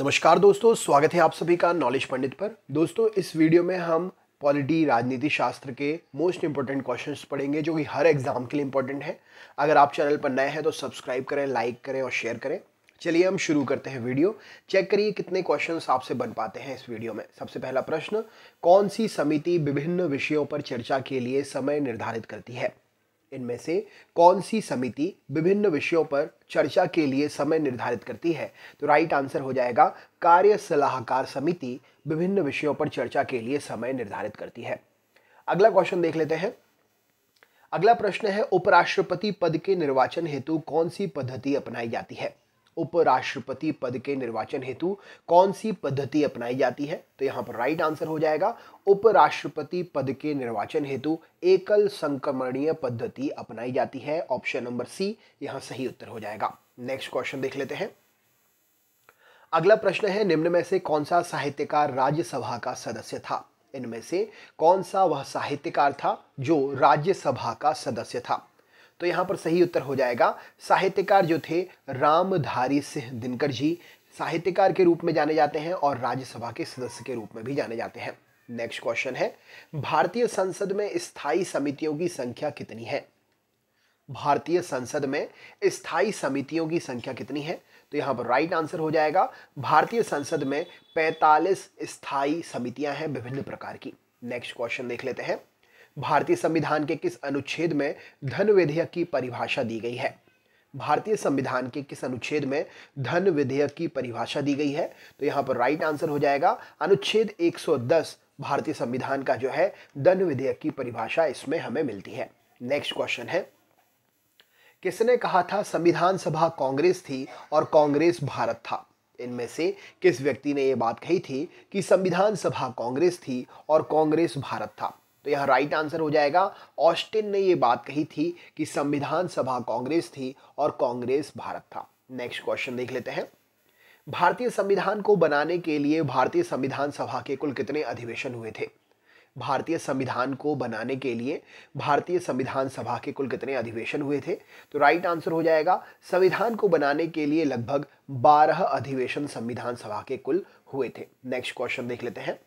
नमस्कार दोस्तों स्वागत है आप सभी का नॉलेज पंडित पर दोस्तों इस वीडियो में हम पॉलिटी राजनीति शास्त्र के मोस्ट इंपॉर्टेंट क्वेश्चंस पढ़ेंगे जो कि हर एग्जाम के लिए इंपॉर्टेंट है अगर आप चैनल पर नए हैं तो सब्सक्राइब करें लाइक करें और शेयर करें चलिए हम शुरू करते हैं वीडियो चेक करिए कितने क्वेश्चंस आपसे बन पाते हैं इस वीडियो में सबसे पहला प्रश्न कौन सी समिति विभिन्न विषयों पर चर्चा के लिए समय निर्धारित करती है इनमें से कौन सी समिति विभिन्न विषयों पर चर्चा के लिए समय निर्धारित करती है तो राइट आंसर हो जाएगा कार्य सलाहकार समिति विभिन्न विषयों पर चर्चा के लिए समय निर्धारित करती है अगला क्वेश्चन देख लेते हैं अगला प्रश्न है उपराष्ट्रपति पद के निर्वाचन हेतु कौन सी पद्धति अपनाई जाती है उपराष्ट्रपति पद के निर्वाचन हेतु कौन सी पद्धति अपनाई जाती है तो यहाँ पर राइट आंसर हो जाएगा उपराष्ट्रपति पद के निर्वाचन हेतु एकल संक्रमणीय पद्धति अपनाई जाती है ऑप्शन नंबर सी यहाँ सही उत्तर हो जाएगा नेक्स्ट क्वेश्चन देख लेते हैं अगला प्रश्न है निम्न में से कौन सा साहित्यकार राज्यसभा का सदस्य था इनमें से कौन सा वह साहित्यकार था जो राज्यसभा का सदस्य था तो यहाँ पर सही उत्तर हो जाएगा साहित्यकार जो थे रामधारी सिंह दिनकर जी साहित्यकार के रूप में जाने जाते हैं और राज्यसभा के सदस्य के रूप में भी जाने जाते हैं नेक्स्ट क्वेश्चन है भारतीय संसद में स्थायी समितियों की संख्या कितनी है भारतीय संसद में स्थायी समितियों की संख्या कितनी है तो यहाँ पर राइट आंसर हो जाएगा भारतीय संसद में 45 स्थायी समितियां हैं विभिन्न प्रकार की नेक्स्ट क्वेश्चन देख लेते हैं भारतीय संविधान के किस अनुच्छेद में धन विधेयक की परिभाषा दी गई है भारतीय संविधान के किस अनुच्छेद में धन विधेयक की परिभाषा दी गई है तो यहाँ पर राइट आंसर हो जाएगा अनुच्छेद 110 भारतीय संविधान का जो है धन विधेयक की परिभाषा इसमें हमें मिलती है नेक्स्ट क्वेश्चन है किसने कहा था संविधान सभा कांग्रेस थी और कांग्रेस भारत था इनमें से किस व्यक्ति ने यह बात कही थी कि संविधान सभा कांग्रेस थी और कांग्रेस भारत था तो यह राइट आंसर हो जाएगा ऑस्टिन ने यह बात कही थी कि संविधान सभा कांग्रेस थी और कांग्रेस भारत था नेक्स्ट क्वेश्चन देख लेते हैं भारतीय संविधान को बनाने के लिए भारतीय संविधान सभा के कुल कितने अधिवेशन हुए थे भारतीय संविधान को बनाने के लिए भारतीय संविधान सभा के कुल कितने अधिवेशन हुए थे तो राइट आंसर हो जाएगा संविधान को बनाने के लिए लगभग 12 अधिवेशन संविधान सभा के कुल हुए थे नेक्स्ट क्वेश्चन देख लेते हैं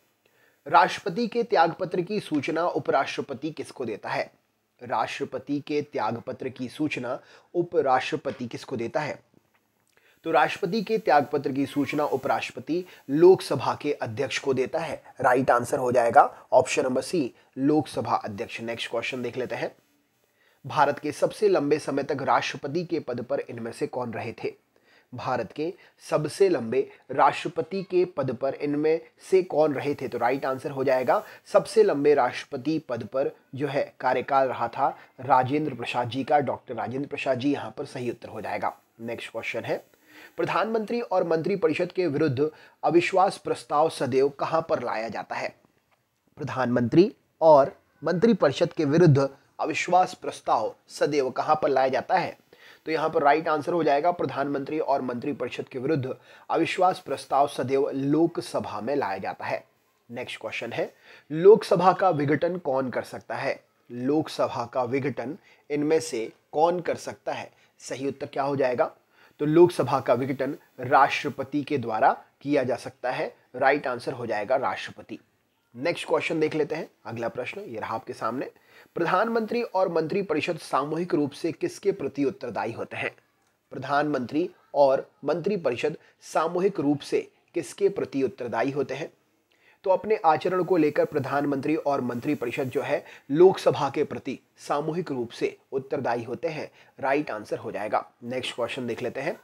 राष्ट्रपति के त्यागपत्र की सूचना उपराष्ट्रपति किसको देता है राष्ट्रपति के त्यागपत्र की सूचना उपराष्ट्रपति किसको देता है तो राष्ट्रपति के त्यागपत्र की सूचना उपराष्ट्रपति लोकसभा के अध्यक्ष को देता है राइट आंसर हो जाएगा ऑप्शन नंबर सी लोकसभा अध्यक्ष नेक्स्ट क्वेश्चन देख लेते हैं भारत के सबसे लंबे समय तक राष्ट्रपति के पद पर इनमें से कौन रहे थे भारत के सबसे लंबे राष्ट्रपति के पद पर इनमें से कौन रहे थे तो राइट आंसर हो जाएगा सबसे लंबे राष्ट्रपति पद पर जो है कार्यकाल रहा था राजेंद्र प्रसाद जी का डॉक्टर राजेंद्र प्रसाद जी यहाँ पर सही उत्तर हो जाएगा नेक्स्ट क्वेश्चन है प्रधानमंत्री और मंत्रिपरिषद के विरुद्ध अविश्वास प्रस्ताव सदैव कहाँ पर लाया जाता है प्रधानमंत्री और मंत्रिपरिषद के विरुद्ध अविश्वास प्रस्ताव सदैव कहाँ पर लाया जाता है तो यहाँ पर राइट आंसर हो जाएगा प्रधानमंत्री और मंत्रिपरिषद के विरुद्ध अविश्वास प्रस्ताव सदैव लोकसभा में लाया जाता है नेक्स्ट क्वेश्चन है लोकसभा का विघटन कौन कर सकता है लोकसभा का विघटन इनमें से कौन कर सकता है सही उत्तर क्या हो जाएगा तो लोकसभा का विघटन राष्ट्रपति के द्वारा किया जा सकता है राइट आंसर हो जाएगा राष्ट्रपति नेक्स्ट क्वेश्चन देख लेते हैं अगला प्रश्न ये रहा आपके सामने प्रधानमंत्री और मंत्री परिषद सामूहिक रूप से किसके प्रति उत्तरदायी होते हैं प्रधानमंत्री और मंत्री परिषद सामूहिक रूप से किसके प्रति उत्तरदायी होते हैं तो अपने आचरण को लेकर प्रधानमंत्री और मंत्री परिषद जो है लोकसभा के प्रति सामूहिक रूप से उत्तरदायी होते हैं राइट आंसर हो जाएगा नेक्स्ट क्वेश्चन देख लेते हैं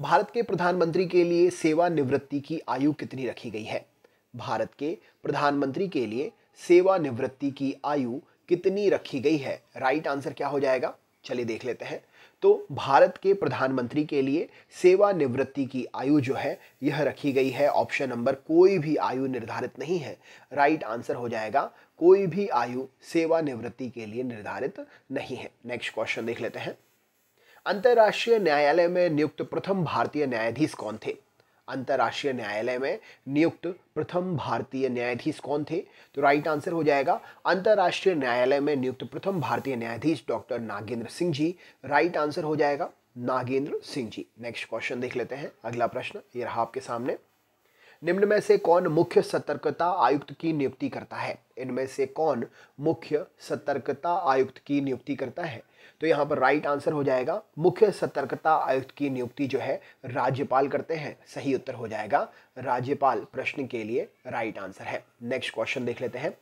भारत के प्रधानमंत्री के लिए सेवा निवृत्ति की आयु कितनी रखी गई है भारत के प्रधानमंत्री के लिए सेवानिवृत्ति की आयु कितनी रखी गई है राइट आंसर क्या हो जाएगा चलिए देख लेते हैं तो भारत के प्रधानमंत्री के लिए सेवानिवृत्ति की आयु जो है यह रखी गई है ऑप्शन नंबर कोई भी आयु निर्धारित नहीं है राइट आंसर हो जाएगा कोई भी आयु सेवानिवृत्ति के लिए निर्धारित नहीं है नेक्स्ट क्वेश्चन देख लेते हैं अंतर्राष्ट्रीय न्यायालय में नियुक्त प्रथम भारतीय न्यायाधीश कौन थे अंतर्राष्ट्रीय न्यायालय में नियुक्त प्रथम भारतीय न्यायाधीश कौन थे तो राइट आंसर हो जाएगा अंतर्राष्ट्रीय न्यायालय में नियुक्त प्रथम भारतीय न्यायाधीश doctor Nagendra Singh ji right answer हो जाएगा नागेंद्र सिंह जी नेक्स्ट क्वेश्चन देख लेते हैं अगला प्रश्न ये रहा आपके सामने निम्न में से कौन मुख्य सतर्कता आयुक्त की नियुक्ति करता है इनमें से कौन मुख्य सतर्कता आयुक्त की नियुक्ति करता है तो यहाँ पर राइट आंसर हो जाएगा मुख्य सतर्कता आयुक्त की नियुक्ति जो है राज्यपाल करते हैं सही उत्तर हो जाएगा राज्यपाल प्रश्न के लिए राइट आंसर है नेक्स्ट क्वेश्चन देख लेते हैं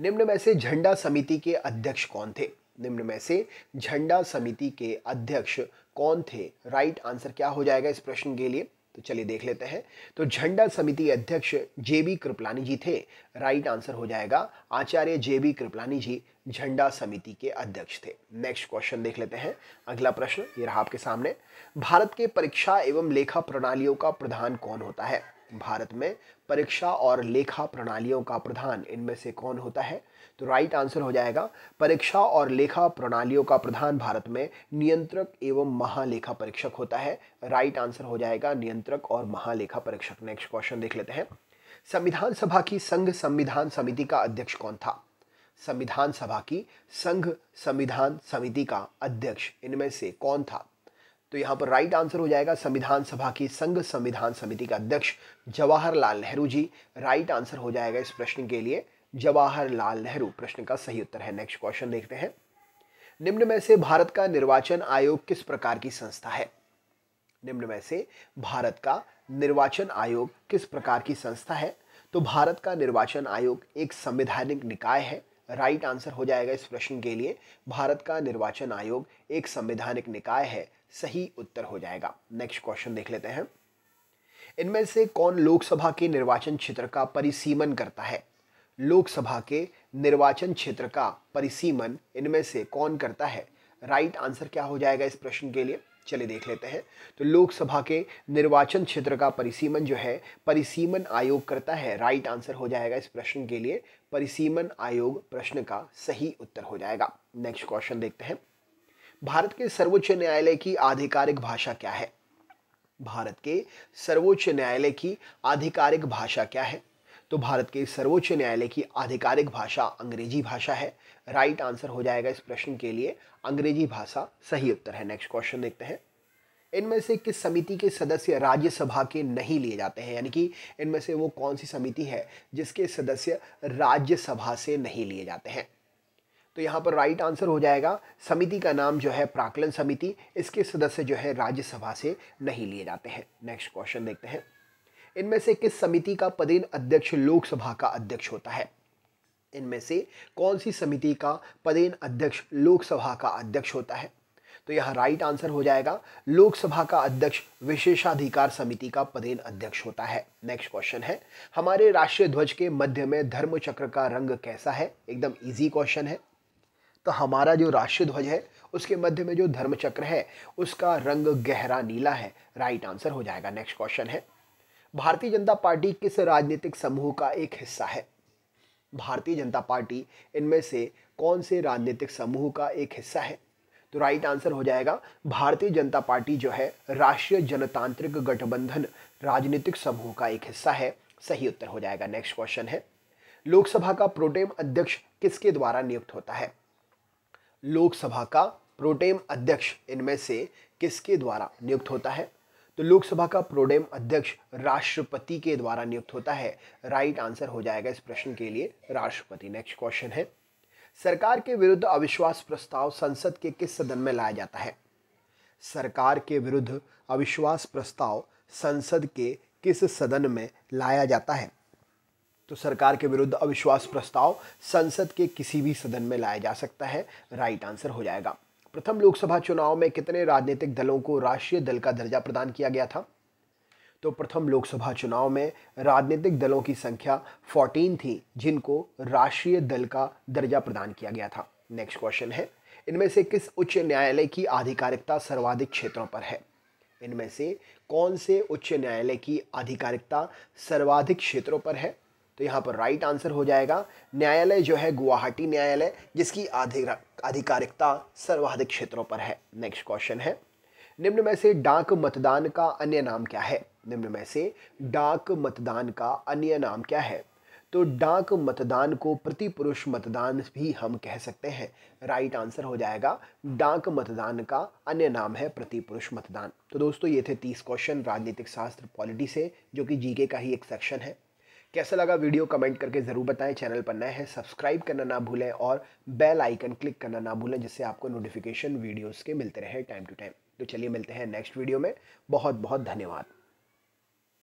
निम्न में से झंडा समिति के अध्यक्ष कौन थे निम्न में से झंडा समिति के अध्यक्ष कौन थे राइट आंसर क्या हो जाएगा इस प्रश्न के लिए तो चलिए देख लेते हैं तो झंडा समिति अध्यक्ष जे बी कृपलानी जी थे राइट आंसर हो जाएगा आचार्य जे बी कृपलानी जी झंडा समिति के अध्यक्ष थे नेक्स्ट क्वेश्चन देख लेते हैं अगला प्रश्न ये रहा आपके सामने भारत के परीक्षा एवं लेखा प्रणालियों का प्रधान कौन होता है भारत में परीक्षा और लेखा प्रणालियों का प्रधान इनमें से कौन होता है तो राइट आंसर हो जाएगा परीक्षा और लेखा प्रणालियों का प्रधान भारत में नियंत्रक एवं महालेखा परीक्षक होता है राइट आंसर हो जाएगा नियंत्रक और महालेखा परीक्षक नेक्स्ट क्वेश्चन देख लेते हैं संविधान सभा की संघ संविधान समिति का अध्यक्ष कौन था संविधान सभा की संघ संविधान समिति का अध्यक्ष इनमें से कौन था तो यहाँ पर राइट आंसर हो जाएगा संविधान सभा की संघ संविधान समिति का अध्यक्ष जवाहरलाल नेहरू जी राइट आंसर हो जाएगा इस प्रश्न के लिए जवाहरलाल नेहरू प्रश्न का सही उत्तर है नेक्स्ट क्वेश्चन देखते हैं निम्न में से भारत का निर्वाचन आयोग किस प्रकार की संस्था है निम्न में से भारत का निर्वाचन आयोग किस प्रकार की संस्था है तो भारत का निर्वाचन आयोग एक संवैधानिक निकाय है राइट आंसर हो जाएगा इस प्रश्न के लिए भारत का निर्वाचन आयोग एक संवैधानिक निकाय है सही उत्तर हो जाएगा नेक्स्ट क्वेश्चन देख लेते हैं इनमें से कौन लोकसभा के निर्वाचन क्षेत्र का परिसीमन करता है लोकसभा के निर्वाचन क्षेत्र का परिसीमन इनमें से कौन करता है राइट right आंसर क्या हो जाएगा इस प्रश्न के लिए चलिए देख लेते हैं तो लोकसभा के निर्वाचन क्षेत्र का परिसीमन जो है परिसीमन आयोग करता है राइट आंसर हो जाएगा इस प्रश्न के लिए परिसीमन आयोग प्रश्न का सही उत्तर हो जाएगा नेक्स्ट क्वेश्चन देखते हैं भारत के सर्वोच्च न्यायालय की आधिकारिक भाषा क्या है भारत के सर्वोच्च न्यायालय की आधिकारिक भाषा क्या है तो भारत के सर्वोच्च न्यायालय की आधिकारिक भाषा अंग्रेजी भाषा है राइट आंसर हो जाएगा इस प्रश्न के लिए अंग्रेजी भाषा सही उत्तर है नेक्स्ट क्वेश्चन देखते हैं इनमें से किस समिति के सदस्य राज्यसभा के नहीं लिए जाते हैं यानी कि इनमें से वो कौन सी समिति है जिसके सदस्य राज्यसभा से नहीं लिए जाते हैं तो यहाँ पर राइट आंसर हो जाएगा समिति का नाम जो है प्राकलन समिति इसके सदस्य जो है राज्यसभा से नहीं लिए जाते हैं नेक्स्ट क्वेश्चन देखते हैं इनमें से किस समिति का पदेन अध्यक्ष लोकसभा का अध्यक्ष होता है इनमें से कौन सी समिति का पदेन अध्यक्ष लोकसभा का अध्यक्ष होता है तो यह राइट आंसर हो जाएगा लोकसभा का अध्यक्ष विशेषाधिकार समिति का पदेन अध्यक्ष होता है नेक्स्ट क्वेश्चन है हमारे राष्ट्रीय ध्वज के मध्य में धर्म चक्र का रंग कैसा है एकदम इजी क्वेश्चन है तो हमारा जो राष्ट्रीय ध्वज है उसके मध्य में जो धर्म चक्र है उसका रंग गहरा नीला है राइट आंसर हो जाएगा नेक्स्ट क्वेश्चन है भारतीय जनता पार्टी किस राजनीतिक समूह का एक हिस्सा है भारतीय जनता पार्टी इनमें से कौन से राजनीतिक समूह का एक हिस्सा है तो राइट आंसर हो जाएगा भारतीय जनता पार्टी जो है राष्ट्रीय जनतांत्रिक गठबंधन राजनीतिक समूह का एक हिस्सा है सही उत्तर हो जाएगा नेक्स्ट क्वेश्चन है लोकसभा का प्रोटेम अध्यक्ष किसके द्वारा नियुक्त होता है लोकसभा का प्रोटेम अध्यक्ष इनमें से किसके द्वारा नियुक्त होता है तो लोकसभा का प्रोडेम अध्यक्ष राष्ट्रपति के द्वारा नियुक्त होता है राइट आंसर हो जाएगा इस प्रश्न के लिए राष्ट्रपति नेक्स्ट क्वेश्चन है सरकार के विरुद्ध अविश्वास प्रस्ताव संसद के किस सदन में लाया जाता है सरकार के विरुद्ध अविश्वास प्रस्ताव संसद के किस सदन में लाया जाता है तो सरकार के विरुद्ध अविश्वास प्रस्ताव संसद के किसी भी सदन में लाया जा सकता है राइट आंसर हो जाएगा प्रथम लोकसभा चुनाव में कितने राजनीतिक दलों को राष्ट्रीय दल का दर्जा प्रदान किया गया था तो प्रथम लोकसभा चुनाव में राजनीतिक दलों की संख्या 14 थी जिनको राष्ट्रीय दल का दर्जा प्रदान किया गया था नेक्स्ट क्वेश्चन है इनमें से किस उच्च न्यायालय की आधिकारिकता सर्वाधिक क्षेत्रों पर है इनमें से कौन से उच्च न्यायालय की आधिकारिकता सर्वाधिक क्षेत्रों पर है तो यहाँ पर राइट आंसर हो जाएगा न्यायालय जो है गुवाहाटी न्यायालय जिसकी आधिकारिक अधिकारिकता सर्वाधिक क्षेत्रों पर है नेक्स्ट क्वेश्चन है निम्न में से डाक मतदान का अन्य नाम क्या है निम्न में से डाक मतदान का अन्य नाम क्या है तो डाक मतदान को प्रति पुरुष मतदान भी हम कह सकते हैं राइट आंसर हो जाएगा डाक मतदान का अन्य नाम है प्रति पुरुष मतदान तो दोस्तों ये थे तीस क्वेश्चन राजनीतिक शास्त्र पॉलिटी से जो कि जीके का ही एक सेक्शन है कैसा लगा वीडियो कमेंट करके ज़रूर बताएं चैनल पर नए हैं सब्सक्राइब करना ना भूलें और बेल आइकन क्लिक करना ना भूलें जिससे आपको नोटिफिकेशन वीडियोज़ के मिलते रहे टाइम टू टाइम तो चलिए मिलते हैं नेक्स्ट वीडियो में बहुत बहुत धन्यवाद